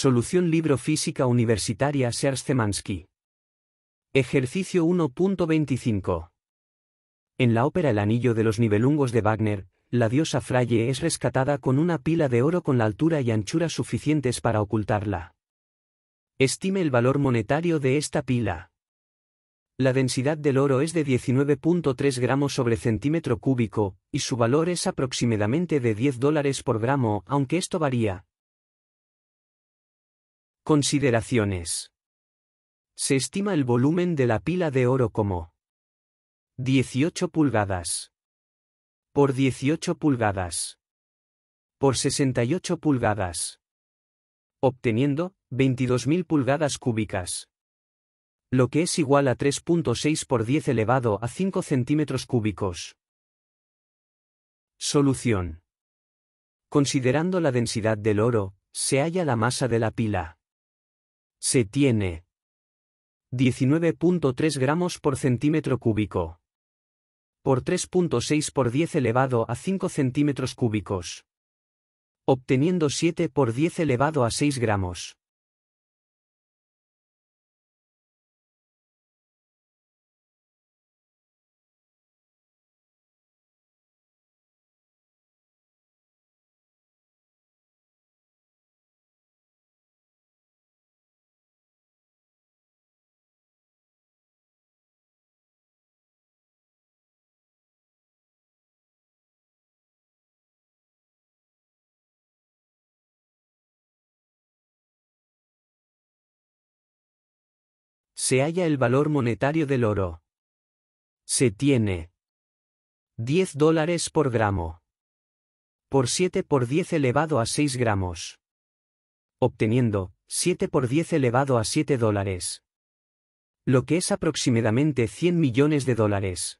Solución Libro Física Universitaria Zemansky. Ejercicio 1.25. En la ópera El Anillo de los Nibelungos de Wagner, la diosa Fraye es rescatada con una pila de oro con la altura y anchura suficientes para ocultarla. Estime el valor monetario de esta pila. La densidad del oro es de 19.3 gramos sobre centímetro cúbico, y su valor es aproximadamente de 10 dólares por gramo, aunque esto varía, Consideraciones. Se estima el volumen de la pila de oro como 18 pulgadas por 18 pulgadas por 68 pulgadas, obteniendo 22.000 pulgadas cúbicas, lo que es igual a 3.6 por 10 elevado a 5 centímetros cúbicos. Solución. Considerando la densidad del oro, se halla la masa de la pila. Se tiene 19.3 gramos por centímetro cúbico. Por 3.6 por 10 elevado a 5 centímetros cúbicos. Obteniendo 7 por 10 elevado a 6 gramos. se halla el valor monetario del oro. Se tiene 10 dólares por gramo. Por 7 por 10 elevado a 6 gramos. Obteniendo 7 por 10 elevado a 7 dólares. Lo que es aproximadamente 100 millones de dólares.